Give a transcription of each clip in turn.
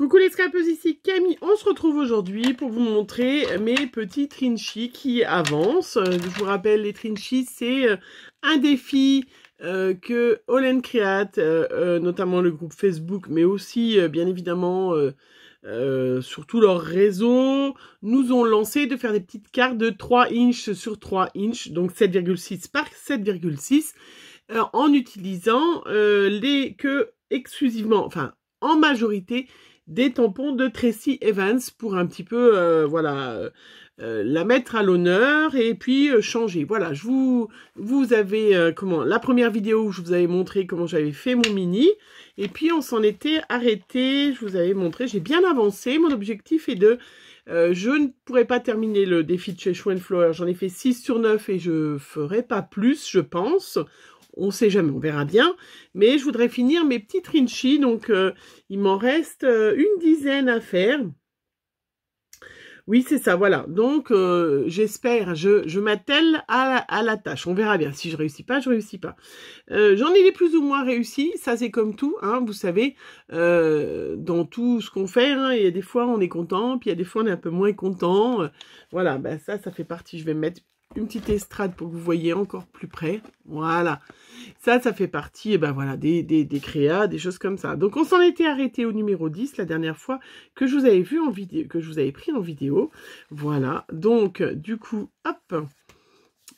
Coucou les scrapeuses, ici Camille. On se retrouve aujourd'hui pour vous montrer mes petits trinchis qui avancent. Euh, je vous rappelle, les trinchis, c'est euh, un défi euh, que Olen Create, notamment le groupe Facebook, mais aussi, bien évidemment, euh, sur tout leurs réseaux, nous ont lancé de faire des petites cartes de 3 inches sur 3 inches, donc 7,6 par 7,6, en utilisant les que exclusivement, enfin en majorité, des tampons de Tracy Evans pour un petit peu, euh, voilà, euh, euh, la mettre à l'honneur et puis changer. Voilà, je vous, vous avez, comment, la première vidéo où je vous avais montré comment j'avais fait mon mini. Et puis, on s'en était arrêté. Je vous avais montré, j'ai bien avancé. Mon objectif est de je ne pourrais pas terminer le défi de chez flower J'en ai fait 6 sur 9 et je ferai pas plus, je pense on sait jamais, on verra bien. Mais je voudrais finir mes petits trinchis, donc euh, il m'en reste euh, une dizaine à faire. Oui, c'est ça, voilà. Donc, euh, j'espère, je, je m'attelle à, la tâche. On verra bien. Si je réussis pas, je réussis pas. J'en ai les plus ou moins réussi. Ça, c'est comme tout. Hein. vous savez, dans tout ce qu'on fait, hein, il y a des fois, on est content, puis il y a des fois, on est un peu moins content. voilà, ben ça, ça fait partie. Je vais mettre une petite estrade pour que vous voyez encore plus près. Voilà. Ça, ça fait partie, et eh ben voilà, des, des, des, créas, des choses comme ça. Donc, on s'en était arrêté au numéro 10 la dernière fois que je vous avais vu en vidéo, que je vous avais pris en vidéo. Voilà. Donc, du coup, hop.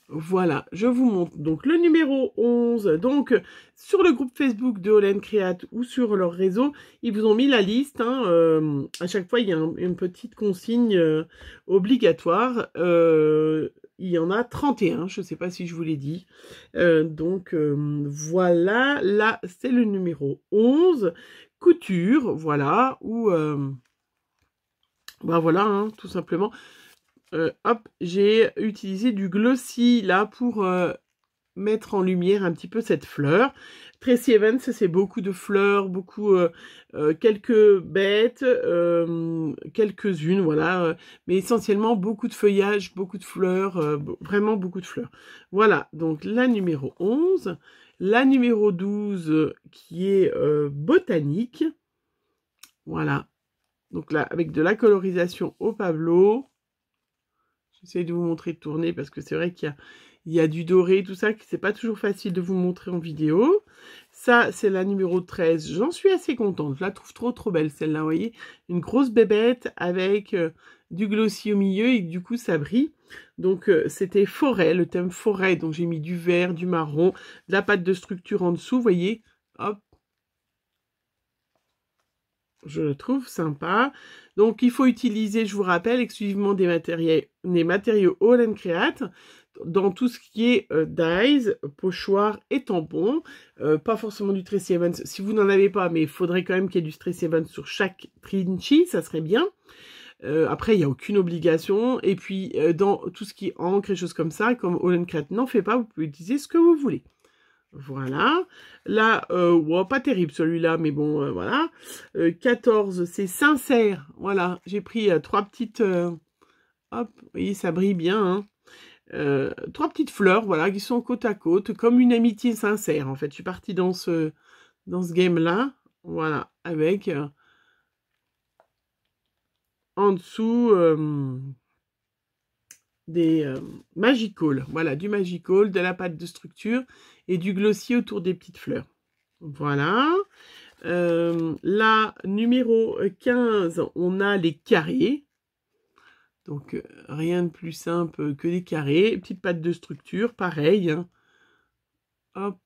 Voilà, je vous montre donc le numéro 11. Donc, sur le groupe Facebook de Holen Créate ou sur leur réseau, ils vous ont mis la liste. Hein, euh, à chaque fois, il y a une petite consigne euh, obligatoire. Euh, il y en a 31, je ne sais pas si je vous l'ai dit. Euh, donc euh, voilà, là c'est le numéro 11, couture, voilà, ou ben voilà, hein, tout simplement. hop, j'ai utilisé du glossy là pour mettre en lumière un petit peu cette fleur. Tracy Evans, c'est beaucoup de fleurs, beaucoup euh, euh, quelques bêtes, euh, quelques-unes, voilà, mais essentiellement beaucoup de feuillage, beaucoup de fleurs, vraiment beaucoup de fleurs. Voilà, donc la numéro 11, la numéro 12 qui est botanique, voilà, donc là avec de la colorisation au Pablo, J'essaie de vous montrer de tourner parce que c'est vrai qu'il y, y a, du doré, tout ça, qui c'est pas toujours facile de vous montrer en vidéo. Ça, c'est la numéro 13. J'en suis assez contente. Je la trouve trop, trop belle, celle-là, vous voyez. Une grosse bébête avec euh, du glossy au milieu et du coup, ça brille. Donc, euh, c'était forêt, le thème forêt. Donc, j'ai mis du vert, du marron, de la pâte de structure en dessous, vous voyez. Hop, je le trouve sympa. Donc il faut utiliser, je vous rappelle, exclusivement des matériaux, des matériaux all dans tout ce qui est dyes, euh, dies, pochoirs et tampons. Euh, pas forcément du Tracy Evans si vous n'en avez pas, mais il faudrait quand même qu'il y ait du Tracy Evans sur chaque Trinchy, ça serait bien. Euh, après, il n'y a aucune obligation. Et puis, dans tout ce qui est encre et choses comme ça, comme All Create n'en fait pas, vous pouvez utiliser ce que vous voulez. Voilà. Là, euh, pas terrible celui-là, mais bon, euh, voilà. 14, euh, c'est sincère. Voilà, j'ai pris trois petites... hop, oui, ça brille bien. Hein. trois petites fleurs, voilà, qui sont côte à côte, comme une amitié sincère, en fait. Je suis partie dans ce, dans ce game-là, voilà, avec... en dessous... des magicoles, voilà, du magical, de la pâte de structure, et du glossier autour des petites fleurs. Voilà. Euh, la là, numéro 15, on a les carrés. Donc, euh, rien de plus simple que les carrés. Petite pattes de structure, pareil. Hein. Hop.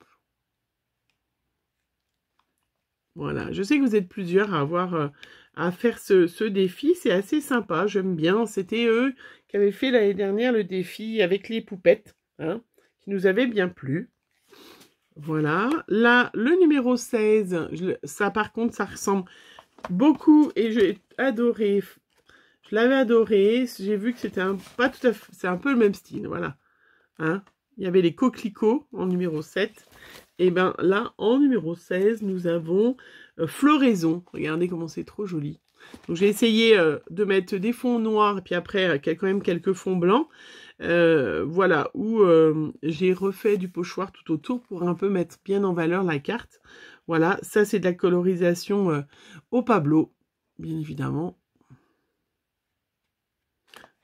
Voilà, je sais que vous êtes plusieurs à avoir euh, à faire ce, défi. C'est assez sympa, j'aime bien. C'était eux qui avaient fait l'année dernière le défi avec les poupettes, hein, qui nous avait bien plu. Voilà. Là, le numéro 16, ça par contre, ça ressemble beaucoup et j'ai adoré. Je l'avais adoré. J'ai vu que c'était pas tout à fait... C'est un peu le même style, voilà. Hein Il y avait les coquelicots en numéro 7. Et eh bien là, en numéro 16, nous avons euh, Floraison. Regardez comment c'est trop joli. Donc j'ai essayé euh, de mettre des fonds noirs et puis après euh, quand même quelques fonds blancs. Euh, voilà, où j'ai refait du pochoir tout autour pour un peu mettre bien en valeur la carte. Voilà, ça c'est de la colorisation au Pablo, bien évidemment.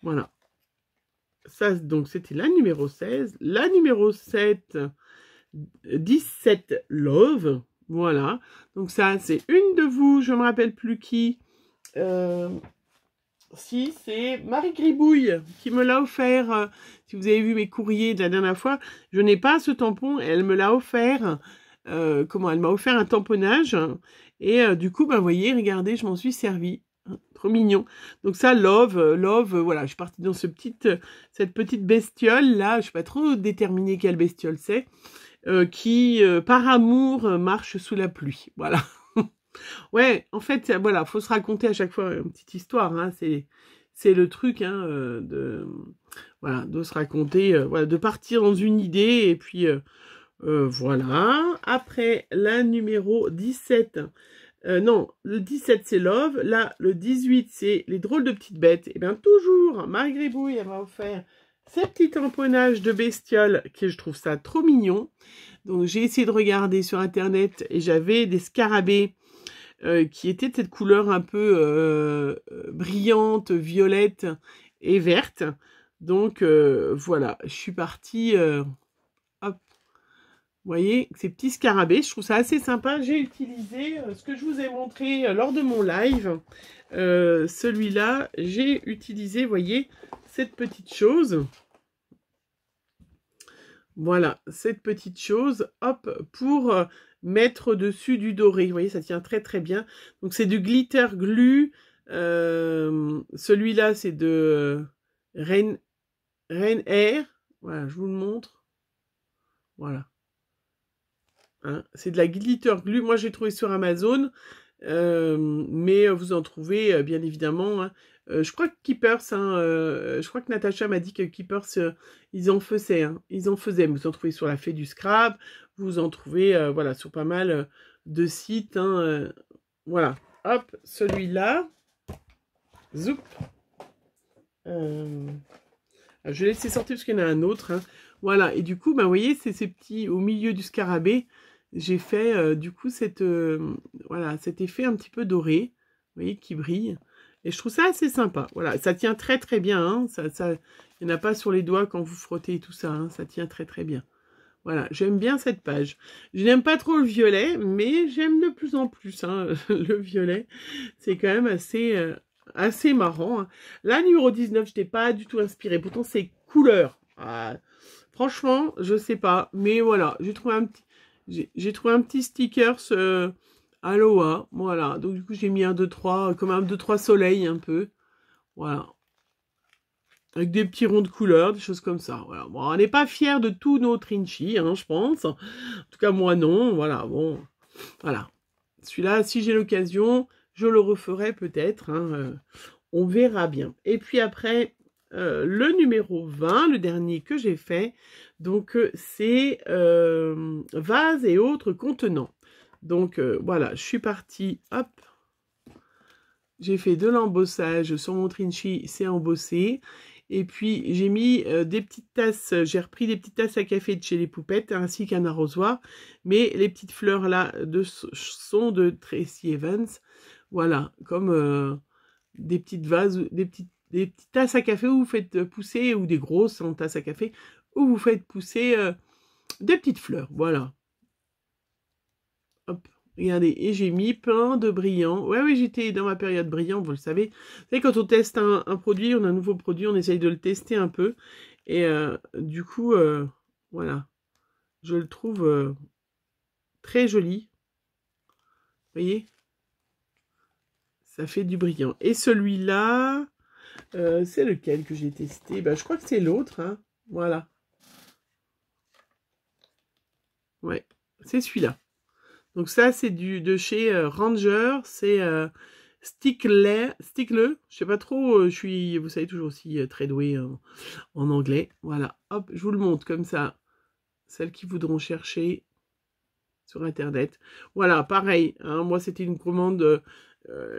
Voilà. Ça, donc c'était la numéro 16. La numéro 7, 17 Love. Voilà. Donc ça, c'est une de vous, je ne me rappelle plus qui. Euh, si, c'est Marie Gribouille qui me l'a offert. si vous avez vu mes courriers de la dernière fois, je n'ai pas ce tampon elle me l'a offert. Euh, comment Elle m'a offert un tamponnage. Et euh, du coup, ben, voyez, regardez, je m'en suis servi. Hein, trop mignon. Donc ça, love, love, voilà, je suis partie dans ce petit cette petite bestiole là, je ne suis pas trop déterminée quelle bestiole c'est, qui, par amour, marche sous la pluie. Voilà. Ouais, en fait, voilà, faut se raconter à chaque fois une petite histoire. Hein, c'est c'est le truc hein, euh, de voilà, de se raconter, euh, voilà, de partir dans une idée et puis euh, voilà. Après la numéro 17. non, le 17 c'est Love, là le 18 c'est les drôles de petites bêtes. Et eh bien toujours, Marie Gribouille elle m'a offert ces petits tamponnage de bestioles que je trouve ça trop mignon. Donc j'ai essayé de regarder sur internet et j'avais des scarabées euh, qui était de cette couleur un peu euh, euh, brillante, violette et verte. Donc voilà, je suis partie. Vous voyez, ces petits scarabées, je trouve ça assez sympa. J'ai utilisé ce que je vous ai montré lors de mon live. Celui-là, j'ai utilisé, vous voyez, cette petite chose. Voilà, cette petite chose, hop, pour mettre dessus du doré. Vous voyez, ça tient très très bien. Donc c'est du glitter glue. Euh, celui-là, c'est de Rain, Air. Voilà, je vous le montre. Voilà. Hein, c'est de la glitter glue. Moi, j'ai trouvé sur Amazon. Euh, mais vous en trouvez, euh, bien évidemment. Hein. je crois que Keepers, hein, je crois que Natacha m'a dit que Keepers, ils en faisaient. ils en faisaient. Vous en trouvez sur la fée du scrap, vous en trouvez euh, voilà, sur pas mal euh, de sites. Hein, euh, voilà. Hop, celui-là. Zoup. Je vais laisser sortir parce qu'il y en a un autre. Hein. Voilà. Et du coup, bah, vous voyez, c'est ces petits... Au milieu du scarabée, j'ai fait du coup cette, voilà, cet effet un petit peu doré. Vous voyez, qui brille. Et je trouve ça assez sympa. Voilà, ça tient très très bien. Hein. Ça, il n'y en a pas sur les doigts quand vous frottez tout ça. Ça tient très très bien. Voilà, j'aime bien cette page. Je n'aime pas trop le violet, mais j'aime de plus en plus hein, le violet. C'est quand même assez, euh, assez marrant. Hein. La numéro 19, je n'étais pas du tout inspirée. Pourtant, c'est couleur. Ah, franchement, je ne sais pas. Mais voilà, j'ai trouvé un petit... J'ai trouvé un sticker ce Aloha, voilà. Donc du coup j'ai mis un 2-3, comme un 2-3 soleil un peu. Voilà, avec des petits ronds de couleur, des choses comme ça. Voilà. Bon, on n'est pas fiers de tous nos Trinchi, hein, je pense. En tout cas, moi, non. Voilà, bon. Voilà. Celui-là, si j'ai l'occasion, je le referai peut-être. Hein, euh, on verra bien. Et puis après, euh, le numéro 20, le dernier que j'ai fait, donc euh, c'est Vase et autres contenants. Donc voilà, je suis partie, hop, j'ai fait de l'embossage sur mon Trinchi, c'est embossé. Et puis j'ai mis euh, des petites tasses, euh, j'ai repris des petites tasses à café de chez les poupettes ainsi qu'un arrosoir. Mais les petites fleurs là de, sont de Tracy Evans. Voilà, comme euh, des petites vases, des petites, des petites tasses à café où vous faites pousser, ou des grosses tasses à café, où vous faites pousser des petites fleurs. Voilà. Hop. Regardez, et j'ai mis plein de brillants. Ouais, oui, j'étais dans ma période brillant, vous le savez. Vous savez, quand on teste un, produit, on a un nouveau produit, on essaye de le tester un peu. Et euh, du coup, euh, voilà. Je le trouve euh, très joli. Vous voyez Ça fait du brillant. Et celui-là, c'est lequel que j'ai testé bah, Je crois que c'est l'autre. Hein. Voilà. Ouais, c'est celui-là. Donc ça, c'est du de chez euh, Ranger, c'est euh, Stickle, je je sais pas trop, euh, je suis, vous savez toujours aussi euh, très doué en anglais. Voilà, hop, je vous le montre comme ça. Celles qui voudront chercher sur internet. Voilà, pareil. Hein, moi, c'était une commande.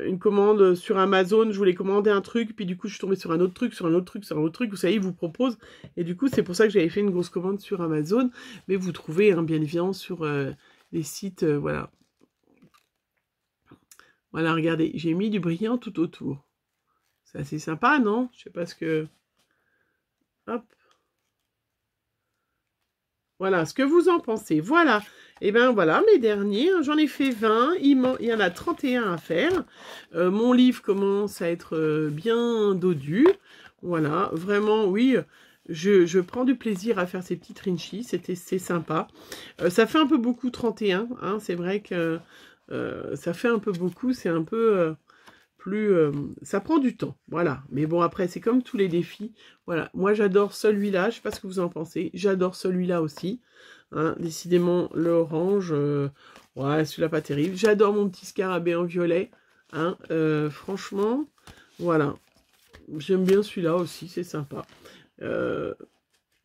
une commande sur Amazon, je voulais commander un truc, puis du coup je suis tombée sur un autre truc, sur un autre truc, sur un autre truc, vous savez, ils vous proposent. Et du coup, c'est pour ça que j'avais fait une grosse commande sur Amazon. Mais vous trouvez, un hein, bien sur les sites, euh, voilà. Voilà, regardez, j'ai mis du brillant tout autour. C'est assez sympa, non Je sais pas ce que... Hop. Voilà, ce que vous en pensez. Voilà. Et eh bien voilà, mes derniers, hein, j'en ai fait 20, il, y en a 31 à faire. Euh, mon livre commence à être euh, bien dodu. Voilà, vraiment, oui, je, prends du plaisir à faire ces petits trinchis, c'était c'est sympa. Euh, ça fait un peu beaucoup 31, hein, c'est vrai que euh, ça fait un peu beaucoup, c'est un peu euh, plus... ça prend du temps, voilà. Mais bon, après, c'est comme tous les défis. Voilà, moi j'adore celui-là, je ne sais pas ce que vous en pensez, j'adore celui-là aussi. Hein. décidément, l'orange, ouais, celui-là pas terrible. J'adore mon petit scarabée en violet, hein, franchement, voilà. J'aime bien celui-là aussi, c'est sympa. Euh,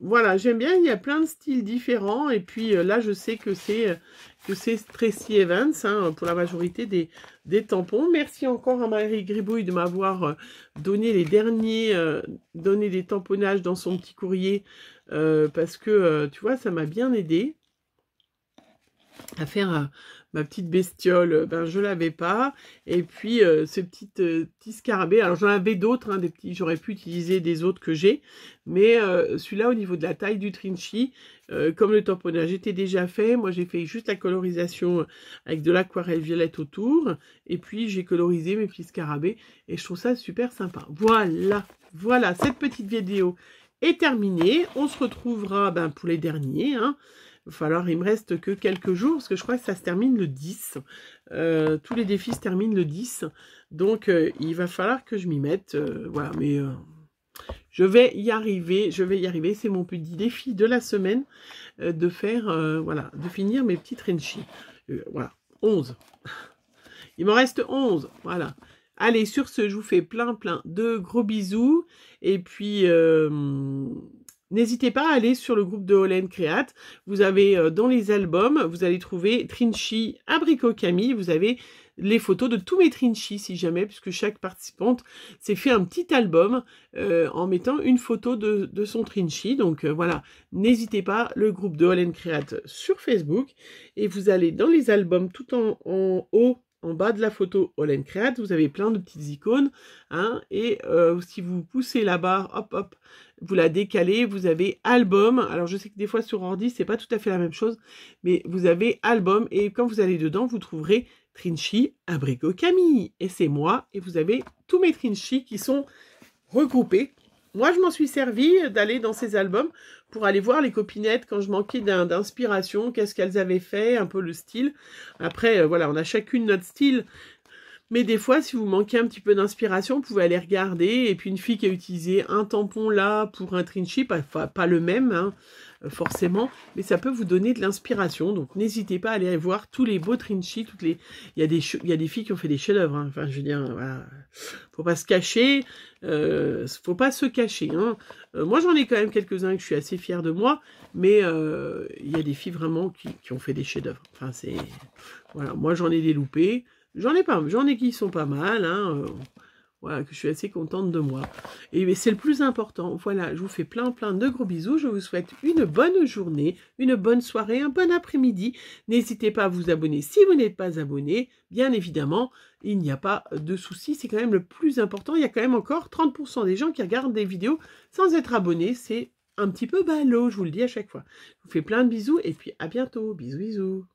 voilà, j'aime bien, il y a plein de styles différents. Et puis euh, là, je sais que c'est euh, que c'est Tracy Evans hein, pour la majorité des, des, tampons. Merci encore à Marie Gribouille de m'avoir donné les derniers, donné des tamponnages dans son petit courrier. parce que, tu vois, ça m'a bien aidé à faire ma petite bestiole, euh, ben, je l'avais pas. Et puis, euh, ce euh, petit, scarabée, alors j'en avais d'autres, hein, des petits, j'aurais pu utiliser des autres que j'ai, mais celui-là, au niveau de la taille du trinchy, comme le tamponnage était déjà fait, moi j'ai fait juste la colorisation avec de l'aquarelle violette autour, et puis j'ai colorisé mes petits scarabées, et je trouve ça super sympa. Voilà, voilà, cette petite vidéo est terminée. On se retrouvera ben, pour les derniers, hein, falloir, il me reste que quelques jours, parce que je crois que ça se termine le 10. Euh, tous les défis se terminent le 10. Donc, euh, il va falloir que je m'y mette. Euh, voilà, mais je vais y arriver. Je vais y arriver. C'est mon petit défi de la semaine de faire, voilà, de finir mes petits trenchies. voilà, 11. Il m'en reste 11. Voilà. Allez, sur ce, je vous fais plein, plein de gros bisous. Et puis, N'hésitez pas à aller sur le groupe de Holland Create. Vous avez euh, dans les albums, vous allez trouver Trinchi, Abricot Camille. Vous avez les photos de tous mes Trinchi, si jamais, puisque chaque participante s'est fait un petit album euh, en mettant une photo de, son Trinchy. Donc euh, voilà, n'hésitez pas, le groupe de Holland Create sur Facebook. Et vous allez dans les albums tout en, haut en bas de la photo Olen Create, vous avez plein de petites icônes. Hein. et si vous poussez la barre, hop, hop, vous la décalez, vous avez album. Alors je sais que des fois sur ordi, c'est pas tout à fait la même chose, mais vous avez album et quand vous allez dedans, vous trouverez Trinchy, Abrigo Camille et c'est moi et vous avez tous mes Trinchi qui sont regroupés. Moi, je m'en suis servi d'aller dans ces albums pour aller voir les copinettes quand je manquais d'inspiration, qu'est-ce qu'elles avaient fait, un peu le style. Après, euh, voilà, on a chacune notre style, mais des fois, si vous manquez un petit peu d'inspiration, vous pouvez aller regarder. Et puis une fille qui a utilisé un tampon là pour un trinchy, pas, le même, hein, euh, forcément, mais ça peut vous donner de l'inspiration. Donc n'hésitez pas à aller voir tous les beaux trinchi, toutes les. Il y a des filles qui ont fait des chefs-d'œuvre. Hein. Enfin, je veux dire, voilà. faut pas se cacher, euh, faut pas se cacher. Hein. Euh, moi, j'en ai quand même quelques-uns que je suis assez fière de moi, mais euh, il y a des filles vraiment qui, ont fait des chefs-d'œuvre. Enfin, c'est voilà. Moi, j'en ai des loupés. J'en ai pas, j'en ai qui sont pas mal, hein, euh, voilà, que je suis assez contente de moi. Et c'est le plus important. Voilà, je vous fais plein plein de gros bisous. Je vous souhaite une bonne journée, une bonne soirée, un bon après-midi. N'hésitez pas à vous abonner si vous n'êtes pas abonné. Bien évidemment, il n'y a pas de souci. C'est quand même le plus important. Il y a quand même encore 30% des gens qui regardent des vidéos sans être abonnés. C'est un petit peu ballot, je vous le dis à chaque fois. Je vous fais plein de bisous et puis à bientôt. Bisous, bisous.